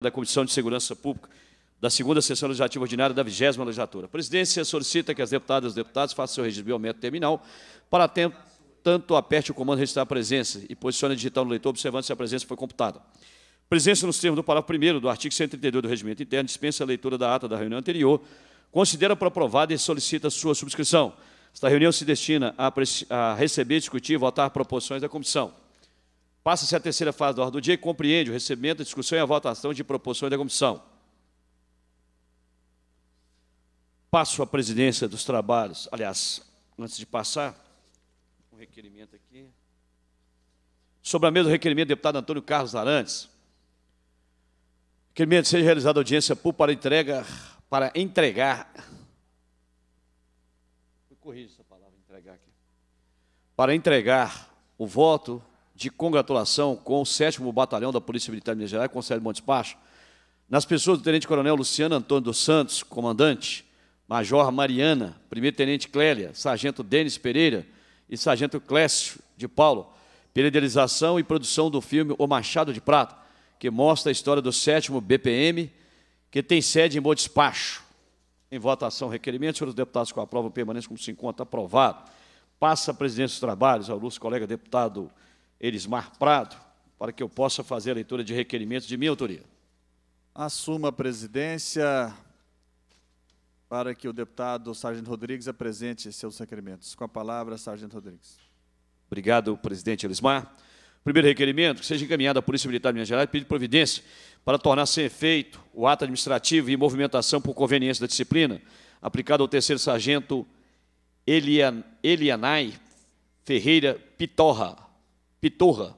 da Comissão de Segurança Pública da segunda sessão legislativa ordinária da vigésima legislatura. A presidência solicita que as deputadas e deputados façam seu registro biométrico terminal para tempo, tanto aperte o comando registrar a presença e posicione digital no leitor observando se a presença foi computada. Presença nos termos do parágrafo 1 do artigo 132 do Regimento Interno dispensa a leitura da ata da reunião anterior, considera para aprovada e solicita sua subscrição. Esta reunião se destina a, a receber, discutir e votar proposições da comissão. Passa-se a terceira fase da ordem do dia e compreende o recebimento, a discussão e a votação de proposições da comissão. Passo à presidência dos trabalhos. Aliás, antes de passar, um requerimento aqui. Sobre a mesa do requerimento do deputado Antônio Carlos Arantes. Requerimento seja realizada audiência pública para entrega, para entregar. Corrija essa palavra, entregar aqui. Para entregar o voto de congratulação com o 7 Batalhão da Polícia Militar de Minas Gerais, com o Sérgio Montes Pacho, nas pessoas do Tenente Coronel Luciano Antônio dos Santos, comandante, Major Mariana, Primeiro Tenente Clélia, Sargento Denis Pereira e Sargento Clécio de Paulo, pela idealização e produção do filme O Machado de Prata, que mostra a história do 7 BPM, que tem sede em Montes Pacho. Em votação, requerimento. Senhores deputados, com a prova permanente, como se encontra aprovado. Passa a presidência dos trabalhos ao nosso colega deputado Elismar Prado, para que eu possa fazer a leitura de requerimentos de minha autoria. Assuma a presidência para que o deputado Sargento Rodrigues apresente seus requerimentos. Com a palavra, Sargento Rodrigues. Obrigado, presidente Elismar. Primeiro requerimento, que seja encaminhado à Polícia Militar de Minas Gerais pedido providência para tornar sem efeito o ato administrativo e movimentação por conveniência da disciplina aplicado ao terceiro sargento Elianai Ferreira Pitorra, Pitorra.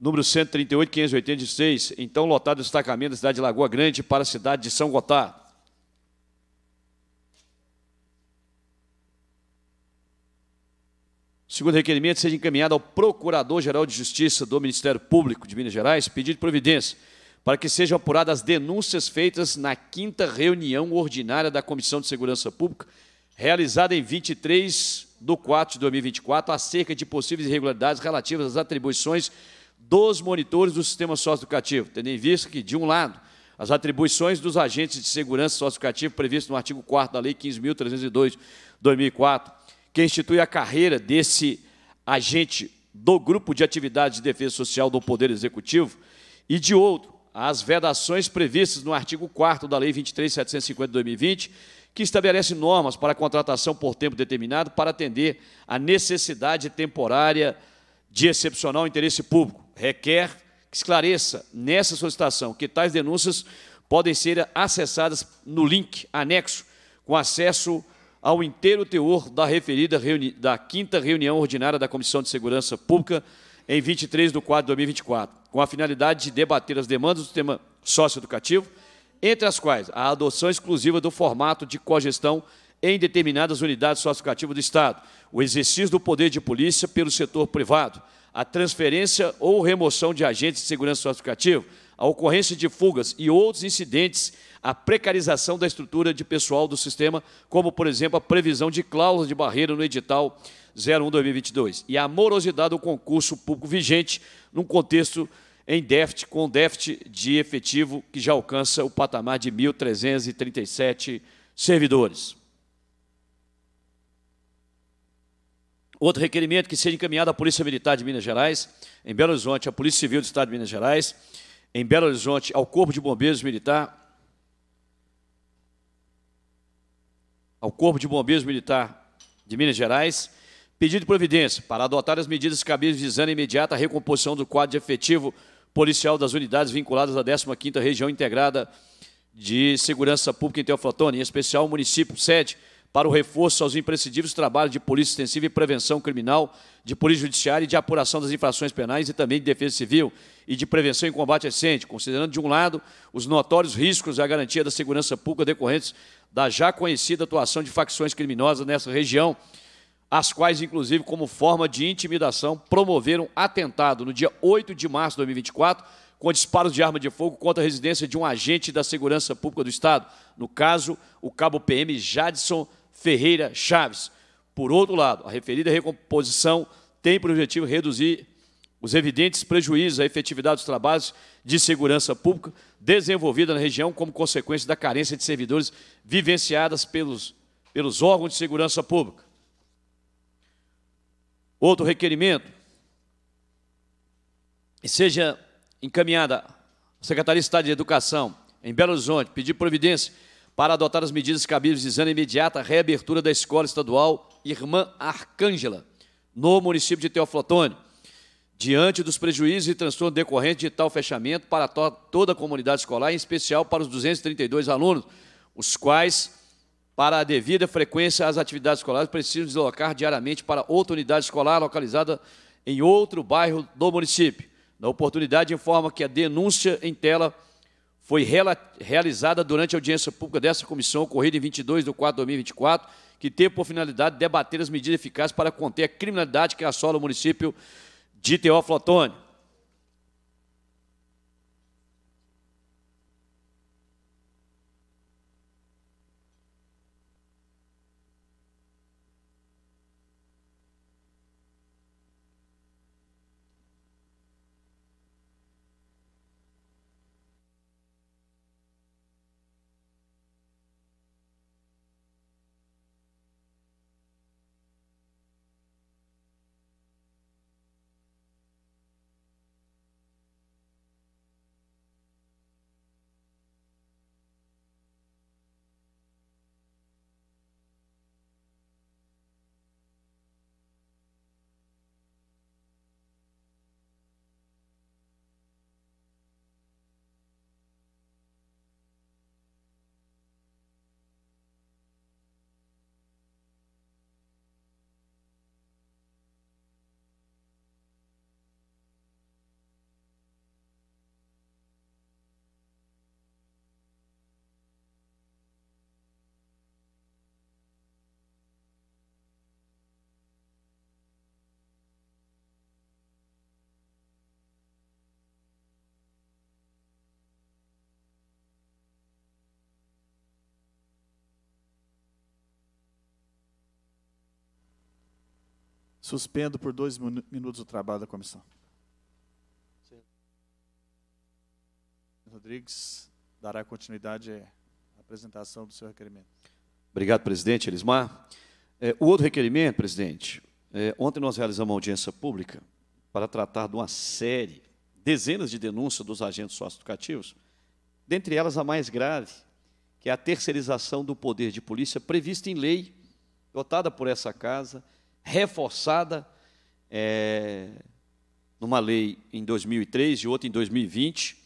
Número 138, 586, então lotado o destacamento da cidade de Lagoa Grande para a cidade de São Gotardo. Segundo requerimento, seja encaminhado ao Procurador-Geral de Justiça do Ministério Público de Minas Gerais, pedido de providência, para que sejam apuradas as denúncias feitas na quinta reunião ordinária da Comissão de Segurança Pública, realizada em 23 do 4 de 2024 acerca de possíveis irregularidades relativas às atribuições dos monitores do sistema socioeducativo, tendo em vista que, de um lado, as atribuições dos agentes de segurança socioeducativa previstas no artigo 4 da Lei 15.302 de 2004, que institui a carreira desse agente do grupo de atividades de defesa social do Poder Executivo, e, de outro, as vedações previstas no artigo 4 da Lei 23.750 de 2020, que estabelece normas para a contratação por tempo determinado para atender à necessidade temporária de excepcional interesse público. Requer que esclareça nessa solicitação que tais denúncias podem ser acessadas no link anexo, com acesso ao inteiro teor da referida da quinta reunião ordinária da Comissão de Segurança Pública em 23 de 4 de 2024, com a finalidade de debater as demandas do sistema socioeducativo entre as quais a adoção exclusiva do formato de cogestão em determinadas unidades sociocativas do Estado, o exercício do poder de polícia pelo setor privado, a transferência ou remoção de agentes de segurança educativo, a ocorrência de fugas e outros incidentes, a precarização da estrutura de pessoal do sistema, como, por exemplo, a previsão de cláusula de barreira no edital 01-2022 e a morosidade do concurso público vigente num contexto em déficit, com déficit de efetivo que já alcança o patamar de 1.337 servidores. Outro requerimento que seja encaminhado à Polícia Militar de Minas Gerais, em Belo Horizonte, à Polícia Civil do Estado de Minas Gerais, em Belo Horizonte, ao Corpo de Bombeiros Militar, ao Corpo de Bombeiros Militar de Minas Gerais, pedido de providência para adotar as medidas cabíveis visando a imediata recomposição do quadro de efetivo policial das unidades vinculadas à 15ª Região Integrada de Segurança Pública em Teoflotone, em especial o município sede, para o reforço aos imprescindíveis trabalhos de polícia extensiva e prevenção criminal, de polícia judiciária e de apuração das infrações penais e também de defesa civil e de prevenção e combate a incêndio, considerando, de um lado, os notórios riscos à garantia da segurança pública decorrentes da já conhecida atuação de facções criminosas nessa região, as quais, inclusive, como forma de intimidação, promoveram atentado no dia 8 de março de 2024 com disparos de arma de fogo contra a residência de um agente da Segurança Pública do Estado, no caso, o cabo PM Jadson Ferreira Chaves. Por outro lado, a referida recomposição tem por objetivo reduzir os evidentes prejuízos à efetividade dos trabalhos de segurança pública desenvolvida na região como consequência da carência de servidores vivenciadas pelos, pelos órgãos de segurança pública. Outro requerimento, e seja encaminhada à Secretaria de Estado de Educação, em Belo Horizonte, pedir providência para adotar as medidas cabíveis visando imediata reabertura da Escola Estadual Irmã Arcângela, no município de Teoflotone, diante dos prejuízos e transtornos decorrentes de tal fechamento para to toda a comunidade escolar, em especial para os 232 alunos, os quais para a devida frequência, às atividades escolares precisam deslocar diariamente para outra unidade escolar localizada em outro bairro do município. Na oportunidade, informa que a denúncia em tela foi realizada durante a audiência pública dessa comissão, ocorrida em 22 de 4 de 2024, que teve por finalidade debater as medidas eficazes para conter a criminalidade que assola o município de Teófilo Otônio. Suspendo por dois minutos o trabalho da comissão. Rodrigues dará continuidade à apresentação do seu requerimento. Obrigado, presidente Elismar. É, o outro requerimento, presidente, é, ontem nós realizamos uma audiência pública para tratar de uma série, dezenas de denúncias dos agentes socioeducativos, dentre elas a mais grave, que é a terceirização do poder de polícia prevista em lei, votada por essa casa, reforçada é, numa lei em 2003 e outra em 2020,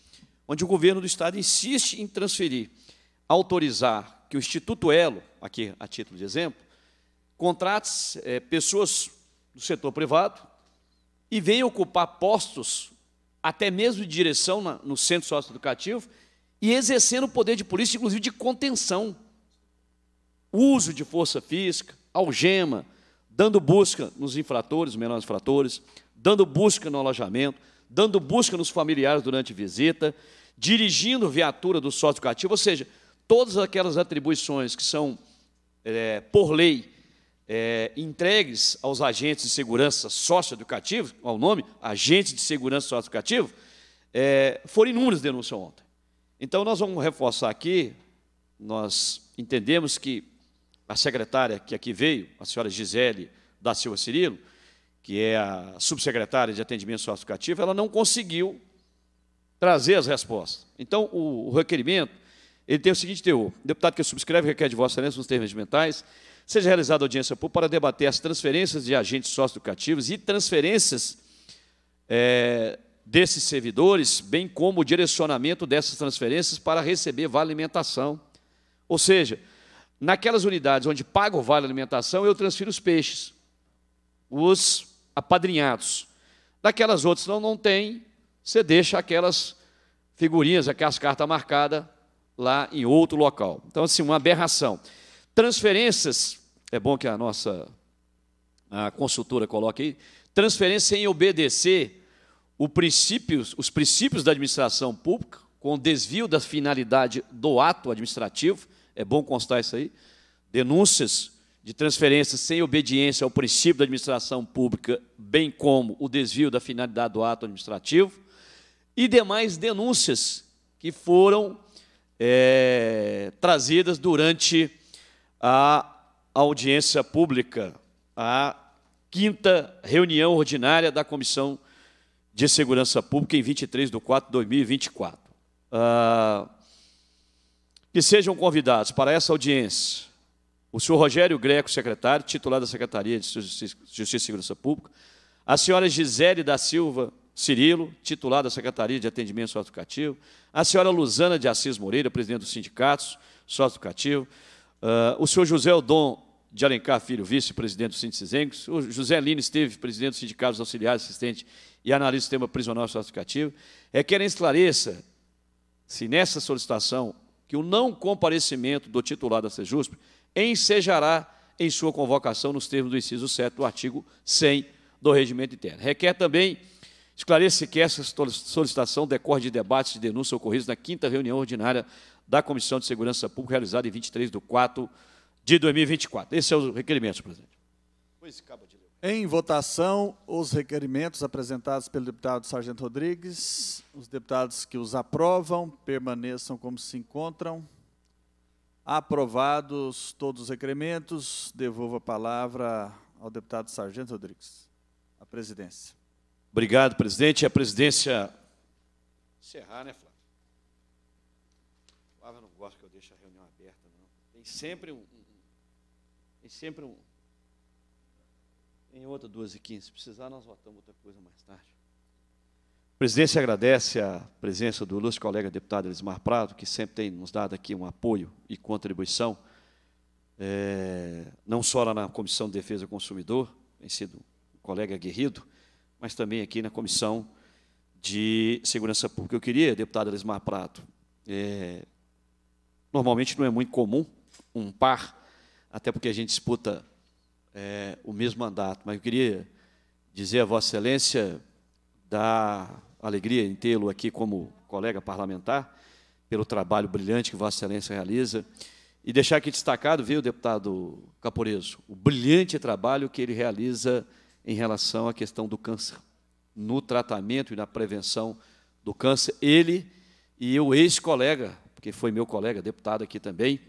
onde o governo do Estado insiste em transferir, autorizar que o Instituto Elo, aqui a título de exemplo, contrate é, pessoas do setor privado e venha ocupar postos, até mesmo de direção na, no centro socioeducativo, e exercendo o poder de polícia, inclusive de contenção, uso de força física, algema, dando busca nos infratores, menores infratores, dando busca no alojamento, dando busca nos familiares durante visita, dirigindo viatura do sócio educativo, ou seja, todas aquelas atribuições que são, é, por lei, é, entregues aos agentes de segurança sócio-educativo, ao nome, agentes de segurança socioeducativo, é, foram inúmeras denúncias ontem. Então, nós vamos reforçar aqui, nós entendemos que a secretária que aqui veio, a senhora Gisele da Silva Cirilo, que é a subsecretária de atendimento socioeducativo, ela não conseguiu trazer as respostas. Então, o, o requerimento, ele tem o seguinte teor. O deputado que subscreve requer de vossa excelência nos termos mentais seja realizada audiência pública para debater as transferências de agentes socioeducativos e transferências é, desses servidores, bem como o direcionamento dessas transferências para receber vale alimentação. Ou seja, naquelas unidades onde paga o vale alimentação, eu transfiro os peixes, os apadrinhados. Daquelas outras não, não tem, você deixa aquelas figurinhas, aquelas cartas marcadas lá em outro local. Então, assim, uma aberração. Transferências, é bom que a nossa a consultora coloque aí, transferência em obedecer princípios, os princípios da administração pública, com desvio da finalidade do ato administrativo, é bom constar isso aí, denúncias de transferência sem obediência ao princípio da administração pública, bem como o desvio da finalidade do ato administrativo, e demais denúncias que foram é, trazidas durante a audiência pública, a quinta reunião ordinária da Comissão de Segurança Pública, em 23 de 4 de 2024 que sejam convidados para essa audiência o senhor Rogério Greco, secretário, titular da Secretaria de Justiça e Segurança Pública, a senhora Gisele da Silva Cirilo, titular da Secretaria de Atendimento Socioeducativo, a senhora Luzana de Assis Moreira, presidente dos sindicatos socioeducativo, uh, ah, o senhor José Odon de Alencar Filho, vice-presidente do Sindicato o José Lino esteve presidente do Sindicato dos Auxiliares Assistente e analista do sistema prisional socioeducativo, é, ela esclareça se nessa solicitação que o não comparecimento do titular da Sejusp ensejará em sua convocação nos termos do inciso 7 do artigo 100 do regimento interno. Requer também esclarecer que essa solicitação decorre de debates de denúncia ocorridos na quinta reunião ordinária da Comissão de Segurança Pública, realizada em 23 de 4 de 2024. Esse é o requerimento, presidente. Pois acaba de em votação, os requerimentos apresentados pelo deputado Sargento Rodrigues, os deputados que os aprovam permaneçam como se encontram. Aprovados todos os requerimentos, devolvo a palavra ao deputado Sargento Rodrigues. A presidência. Obrigado, presidente. A presidência. Encerrar, né, Flávio? Flávio não gosta que eu deixe a reunião aberta, não. Tem sempre um tem sempre um em outra 2 e 15. Se precisar, nós votamos outra coisa mais tarde. A presidência agradece a presença do ilustre colega deputado Elismar Prado, que sempre tem nos dado aqui um apoio e contribuição, é, não só lá na Comissão de Defesa do Consumidor, tem sido um colega aguerrido, mas também aqui na Comissão de Segurança Pública. Eu queria, deputado Elismar Prado, é, normalmente não é muito comum um par, até porque a gente disputa é, o mesmo mandato, mas eu queria dizer a Vossa Excelência da alegria em tê-lo aqui como colega parlamentar, pelo trabalho brilhante que Vossa Excelência realiza. E deixar aqui destacado, viu, deputado Caporeso, o brilhante trabalho que ele realiza em relação à questão do câncer, no tratamento e na prevenção do câncer. Ele e o ex-colega, que foi meu colega, deputado aqui também,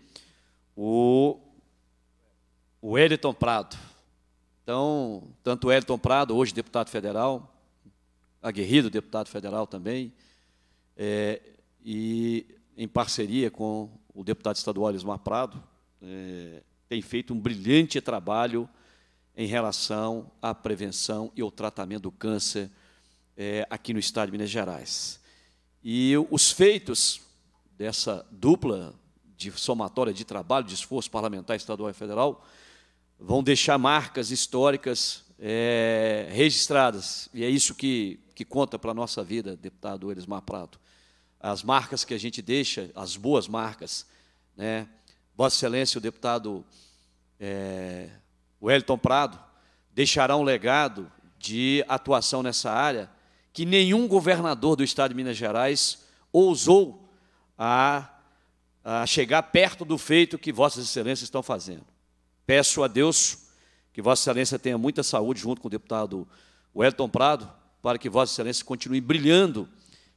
o o Eliton Prado. Então, tanto o Eliton Prado, hoje deputado federal, aguerrido deputado federal também, é, e em parceria com o deputado estadual Ismar Prado, é, tem feito um brilhante trabalho em relação à prevenção e ao tratamento do câncer é, aqui no estado de Minas Gerais. E os feitos dessa dupla de somatória de trabalho, de esforço parlamentar estadual e federal, vão deixar marcas históricas é, registradas. E é isso que, que conta para a nossa vida, deputado Elismar Prado. As marcas que a gente deixa, as boas marcas. Né? Vossa Excelência, o deputado é, Wellington Prado, deixará um legado de atuação nessa área que nenhum governador do estado de Minas Gerais ousou a, a chegar perto do feito que Vossas Excelências estão fazendo. Peço a Deus que Vossa Excelência tenha muita saúde, junto com o deputado Wellington Prado, para que Vossa Excelência continue brilhando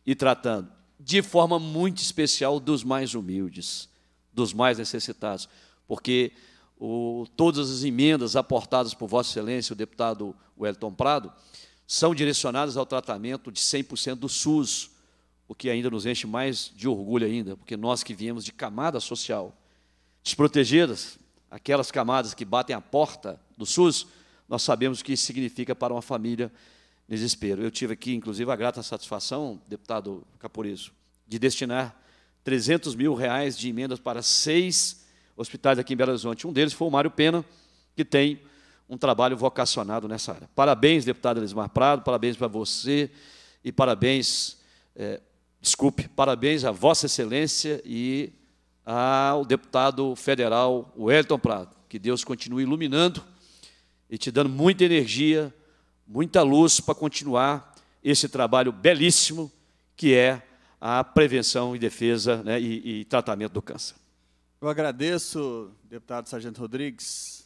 e tratando, de forma muito especial, dos mais humildes, dos mais necessitados, porque o, todas as emendas aportadas por Vossa Excelência, o deputado Wellington Prado, são direcionadas ao tratamento de 100% do SUS, o que ainda nos enche mais de orgulho ainda, porque nós que viemos de camada social, desprotegidas, aquelas camadas que batem a porta do SUS, nós sabemos o que isso significa para uma família desespero. Eu tive aqui, inclusive, a grata satisfação, deputado Caporizo, de destinar 300 mil reais de emendas para seis hospitais aqui em Belo Horizonte. Um deles foi o Mário Pena, que tem um trabalho vocacionado nessa área. Parabéns, deputado Elismar Prado, parabéns para você e parabéns, é, desculpe, parabéns à Vossa Excelência e ao deputado federal Wellington Prado. Que Deus continue iluminando e te dando muita energia, muita luz para continuar esse trabalho belíssimo que é a prevenção e defesa né, e, e tratamento do câncer. Eu agradeço, deputado Sargento Rodrigues.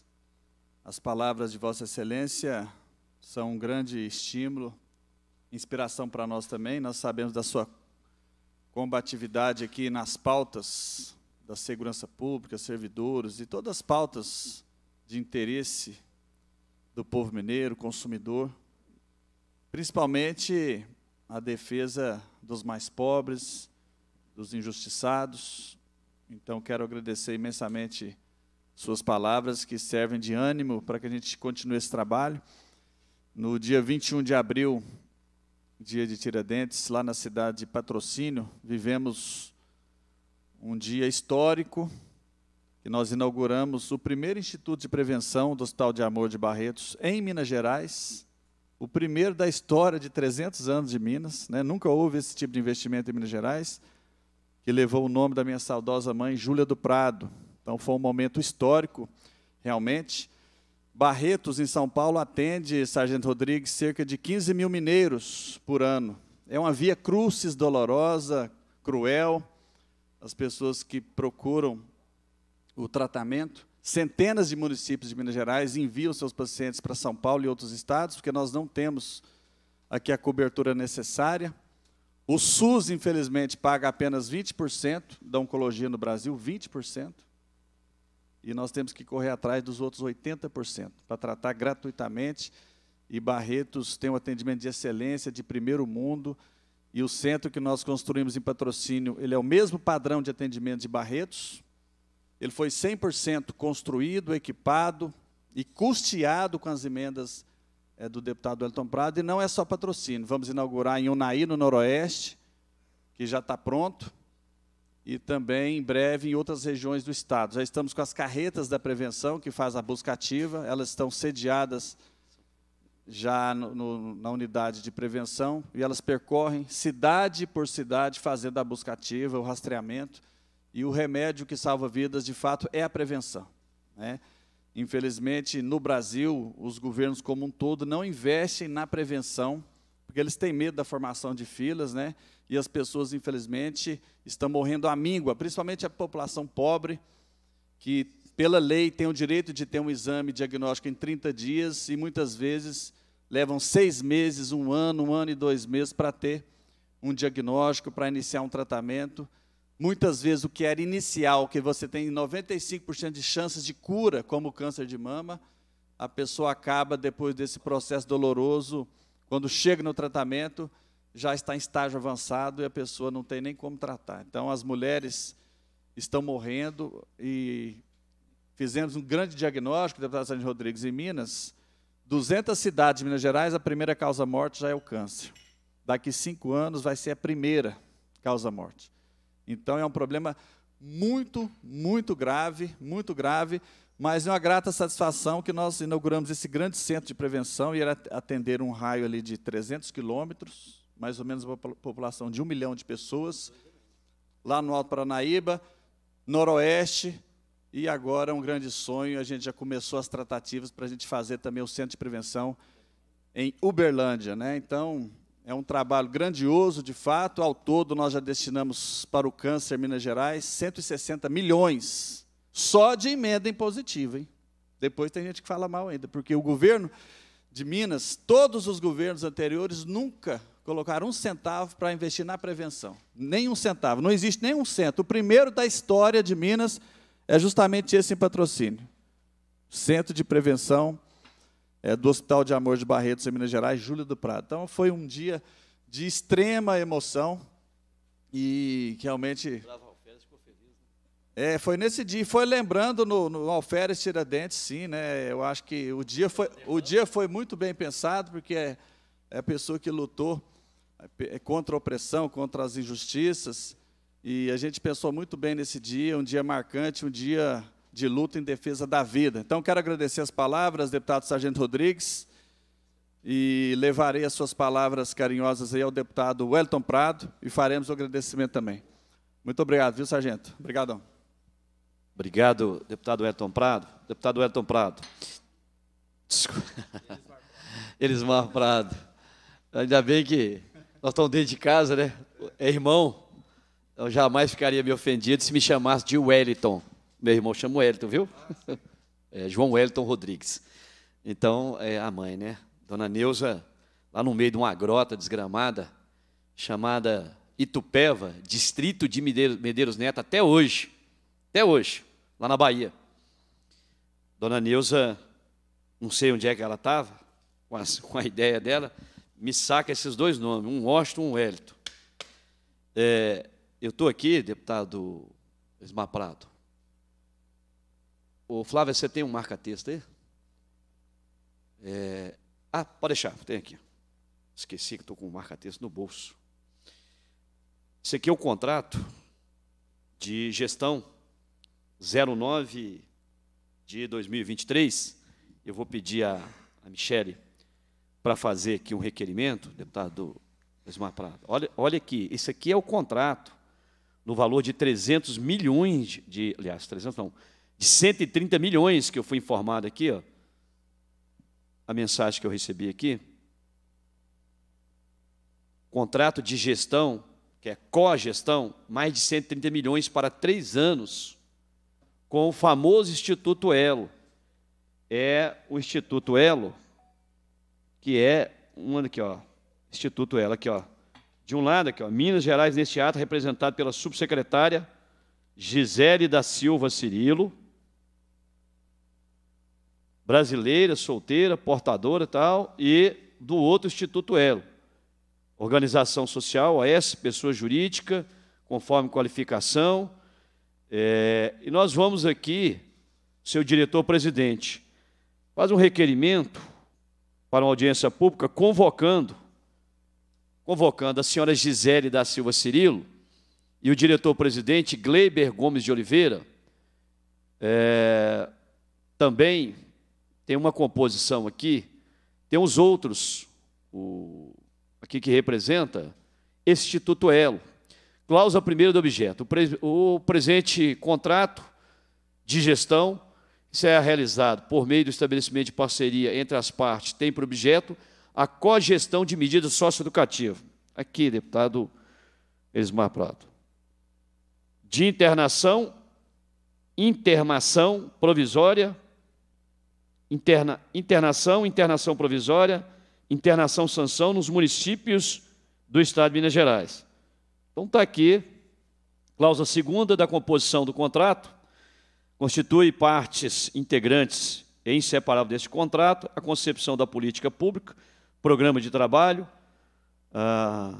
As palavras de Vossa Excelência são um grande estímulo, inspiração para nós também. Nós sabemos da sua combatividade aqui nas pautas da segurança pública, servidores e todas as pautas de interesse do povo mineiro, consumidor, principalmente a defesa dos mais pobres, dos injustiçados. Então, quero agradecer imensamente suas palavras que servem de ânimo para que a gente continue esse trabalho. No dia 21 de abril, dia de Tiradentes, lá na cidade de Patrocínio, vivemos um dia histórico, que nós inauguramos o primeiro Instituto de Prevenção do Hospital de Amor de Barretos em Minas Gerais, o primeiro da história de 300 anos de Minas. Né? Nunca houve esse tipo de investimento em Minas Gerais, que levou o nome da minha saudosa mãe, Júlia do Prado. Então, foi um momento histórico, realmente. Barretos, em São Paulo, atende, Sargento Rodrigues, cerca de 15 mil mineiros por ano. É uma via crucis dolorosa, cruel, as pessoas que procuram o tratamento. Centenas de municípios de Minas Gerais enviam seus pacientes para São Paulo e outros estados, porque nós não temos aqui a cobertura necessária. O SUS, infelizmente, paga apenas 20% da oncologia no Brasil, 20%. E nós temos que correr atrás dos outros 80% para tratar gratuitamente. E Barretos tem um atendimento de excelência, de primeiro mundo. E o centro que nós construímos em patrocínio, ele é o mesmo padrão de atendimento de Barretos. Ele foi 100% construído, equipado e custeado com as emendas é, do deputado Elton Prado. E não é só patrocínio. Vamos inaugurar em Unaí, no Noroeste, que já está pronto. E também, em breve, em outras regiões do Estado. Já estamos com as carretas da prevenção, que faz a busca ativa. Elas estão sediadas já no, no, na unidade de prevenção, e elas percorrem cidade por cidade fazendo a busca ativa, o rastreamento, e o remédio que salva vidas, de fato, é a prevenção. Né? Infelizmente, no Brasil, os governos como um todo não investem na prevenção, porque eles têm medo da formação de filas, né? e as pessoas, infelizmente, estão morrendo à míngua, principalmente a população pobre, que, pela lei, tem o direito de ter um exame diagnóstico em 30 dias, e muitas vezes levam seis meses, um ano, um ano e dois meses para ter um diagnóstico, para iniciar um tratamento. Muitas vezes o que era inicial, que você tem 95% de chances de cura, como o câncer de mama, a pessoa acaba, depois desse processo doloroso, quando chega no tratamento, já está em estágio avançado e a pessoa não tem nem como tratar. Então, as mulheres estão morrendo e fizemos um grande diagnóstico, deputado Sandro Rodrigues, em Minas, 200 cidades de Minas Gerais, a primeira causa-morte já é o câncer. Daqui cinco anos vai ser a primeira causa-morte. Então é um problema muito, muito grave, muito grave, mas é uma grata satisfação que nós inauguramos esse grande centro de prevenção e atender um raio ali de 300 quilômetros, mais ou menos uma população de um milhão de pessoas, lá no Alto Paranaíba, Noroeste, e agora um grande sonho, a gente já começou as tratativas para a gente fazer também o centro de prevenção em Uberlândia, né? Então, é um trabalho grandioso, de fato. Ao todo, nós já destinamos para o câncer Minas Gerais 160 milhões só de emenda impositiva, hein? Depois tem gente que fala mal ainda, porque o governo de Minas, todos os governos anteriores nunca colocaram um centavo para investir na prevenção. Nem um centavo. Não existe nem um cento. O primeiro da história de Minas é justamente esse patrocínio. Centro de Prevenção é, do Hospital de Amor de Barretos, em Minas Gerais, Júlia do Prado. Então, foi um dia de extrema emoção e que realmente... É, foi nesse dia, foi lembrando no, no Alferes Tiradentes, sim, né? Eu acho que o dia foi, o dia foi muito bem pensado, porque é, é a pessoa que lutou é, contra a opressão, contra as injustiças, e a gente pensou muito bem nesse dia, um dia marcante, um dia de luta em defesa da vida. Então, quero agradecer as palavras, deputado Sargento Rodrigues, e levarei as suas palavras carinhosas aí ao deputado Wellington Prado e faremos o agradecimento também. Muito obrigado, viu, Sargento? Obrigadão. Obrigado, deputado Wellington Prado. Deputado Wellington Prado. Desculpa. Elismar Prado. Ainda bem que nós estamos dentro de casa, né? É irmão. Eu jamais ficaria me ofendido se me chamasse de Wellington. Meu irmão chama Wellington, viu? É, João Wellington Rodrigues. Então, é a mãe, né? Dona Neuza, lá no meio de uma grota desgramada, chamada Itupeva, distrito de Medeiros Neto, até hoje. Até hoje, lá na Bahia. Dona Neuza, não sei onde é que ela estava, com, com, a ideia dela, me saca esses dois nomes, um Washington e um Wellington. É, eu estou aqui, deputado Esmar Prado. Ô, Flávia, você tem um marca-texto aí? É... Ah, pode deixar, tem aqui. Esqueci que estou com o um marca-texto no bolso. Esse aqui é o contrato de gestão 09 de 2023. Eu vou pedir a, a Michele para fazer aqui um requerimento, deputado Esmar Prado. Olha, olha aqui, isso aqui é o contrato no valor de 300 milhões de, aliás, 300 não, de 130 milhões que eu fui informado aqui, ó. A mensagem que eu recebi aqui. Contrato de gestão, que é co gestão mais de 130 milhões para três anos, com o famoso Instituto Elo. É o Instituto Elo, que é um ano aqui, ó. Instituto Elo, aqui, ó de um lado, aqui, ó, Minas Gerais, neste ato, representado pela subsecretária Gisele da Silva Cirilo, brasileira, solteira, portadora e tal, e do outro Instituto Elo, organização social, OS, pessoa jurídica, conforme qualificação. É, e nós vamos aqui, seu diretor-presidente, faz um requerimento para uma audiência pública convocando convocando a senhora Gisele da Silva Cirilo e o diretor-presidente Gleiber Gomes de Oliveira, é, também tem uma composição aqui, tem os outros, o, aqui que representa, esse Instituto Elo. Cláusula primeira do objeto. O, pre, o presente contrato de gestão será realizado por meio do estabelecimento de parceria entre as partes, tem por objeto a cogestão de medidas socioeducativas. Aqui, deputado Elismar Prado. De internação, intermação provisória, interna, internação, internação provisória, internação sanção nos municípios do Estado de Minas Gerais. Então está aqui, cláusula segunda da composição do contrato, constitui partes integrantes e inseparável deste contrato a concepção da política pública programa de trabalho, ah,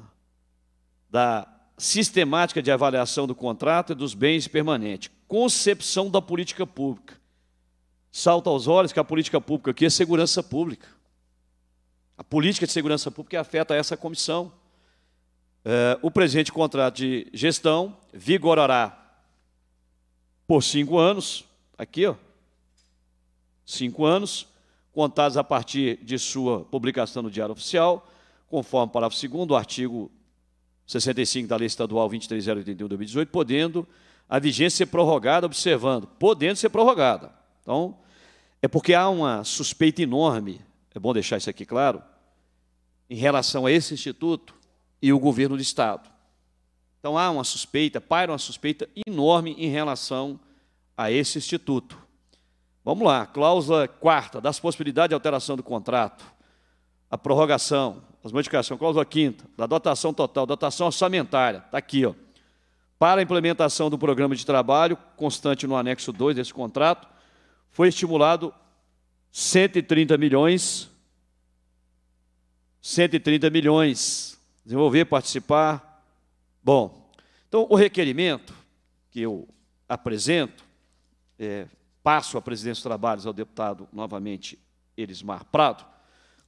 da sistemática de avaliação do contrato e dos bens permanentes, concepção da política pública. Salta aos olhos que a política pública aqui é segurança pública. A política de segurança pública afeta essa comissão. É, o presente contrato de gestão vigorará por cinco anos, aqui, ó, cinco anos, contados a partir de sua publicação no Diário Oficial, conforme o parágrafo 2 do artigo 65 da Lei Estadual 23081 de 2018, podendo a vigência ser prorrogada, observando, podendo ser prorrogada. Então, é porque há uma suspeita enorme, é bom deixar isso aqui claro, em relação a esse instituto e o governo do Estado. Então há uma suspeita, paira uma suspeita enorme em relação a esse instituto. Vamos lá, cláusula quarta, das possibilidades de alteração do contrato, a prorrogação, as modificações, cláusula quinta, da dotação total, dotação orçamentária, está aqui, ó. Para a implementação do programa de trabalho, constante no anexo 2 desse contrato, foi estimulado 130 milhões, 130 milhões, desenvolver, participar. Bom, então o requerimento que eu apresento, é, passo a presidência dos trabalhos ao deputado, novamente, Elismar Prado,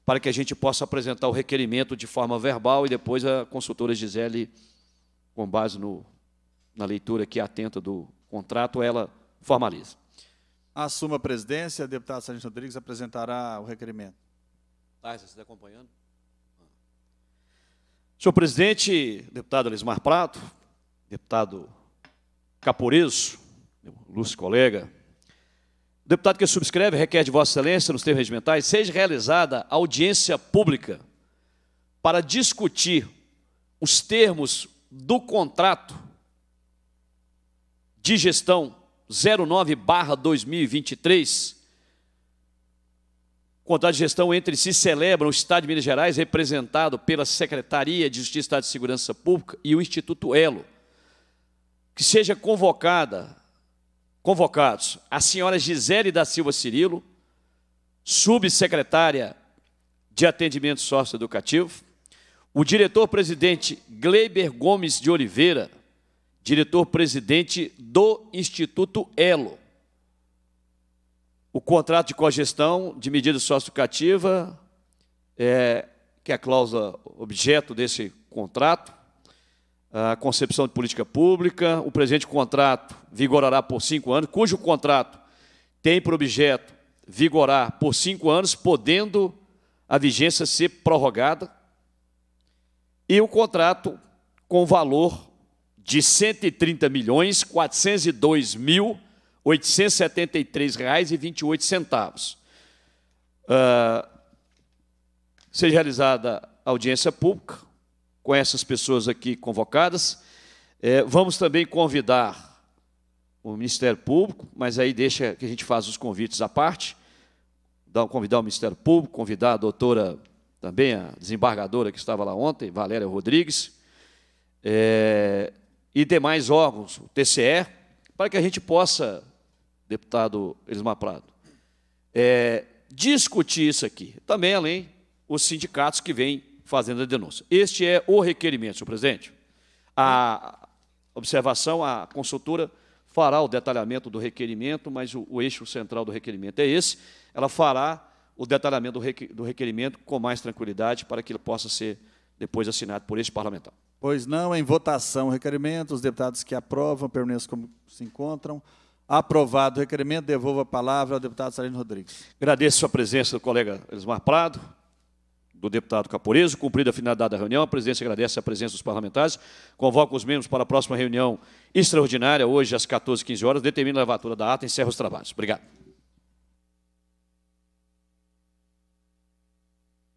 para que a gente possa apresentar o requerimento de forma verbal e depois a consultora Gisele, com base no, na leitura aqui é atenta do contrato, ela formaliza. Assuma a presidência, a deputada Rodrigues apresentará o requerimento. tá você está acompanhando? Senhor presidente, deputado Elismar Prado, deputado Caporeso, meu lúcio colega, o deputado que subscreve requer de Vossa Excelência, nos termos regimentais, seja realizada audiência pública para discutir os termos do contrato de gestão 09/2023. Contrato de gestão entre si celebra o Estado de Minas Gerais, representado pela Secretaria de Justiça e Estado de Segurança Pública e o Instituto Elo, que seja convocada convocados a senhora Gisele da Silva Cirilo, subsecretária de Atendimento Socioeducativo, o diretor-presidente Gleiber Gomes de Oliveira, diretor-presidente do Instituto Elo, o contrato de cogestão de medida socioeducativa, é, que é a cláusula objeto desse contrato, a concepção de política pública, o presente contrato vigorará por cinco anos, cujo contrato tem por objeto vigorar por cinco anos, podendo a vigência ser prorrogada, e o contrato com valor de R$ 130 milhões 402 mil 873 reais e 28 centavos. Uh, seja realizada audiência pública, com essas pessoas aqui convocadas. É, vamos também convidar o Ministério Público, mas aí deixa que a gente faça os convites à parte. convidar o Ministério Público, convidar a doutora, também a desembargadora que estava lá ontem, Valéria Rodrigues, é, e demais órgãos, o TCE, para que a gente possa, deputado Elismar Prado, é, discutir isso aqui. Também além os sindicatos que vêm fazendo a denúncia. Este é o requerimento, senhor presidente. A observação, a consultora fará o detalhamento do requerimento, mas o, o eixo central do requerimento é esse. Ela fará o detalhamento do requerimento com mais tranquilidade para que ele possa ser depois assinado por este parlamentar. Pois não, em votação o requerimento, os deputados que aprovam permaneçam como se encontram. Aprovado o requerimento, devolvo a palavra ao deputado Salino Rodrigues. Agradeço a presença do colega Elismar Prado, do deputado Caporeso. Cumprida a finalidade da reunião, a presidência agradece a presença dos parlamentares, convoca os membros para a próxima reunião extraordinária, hoje às 14h15 horas, determina a levatura da ata e encerra os trabalhos. Obrigado.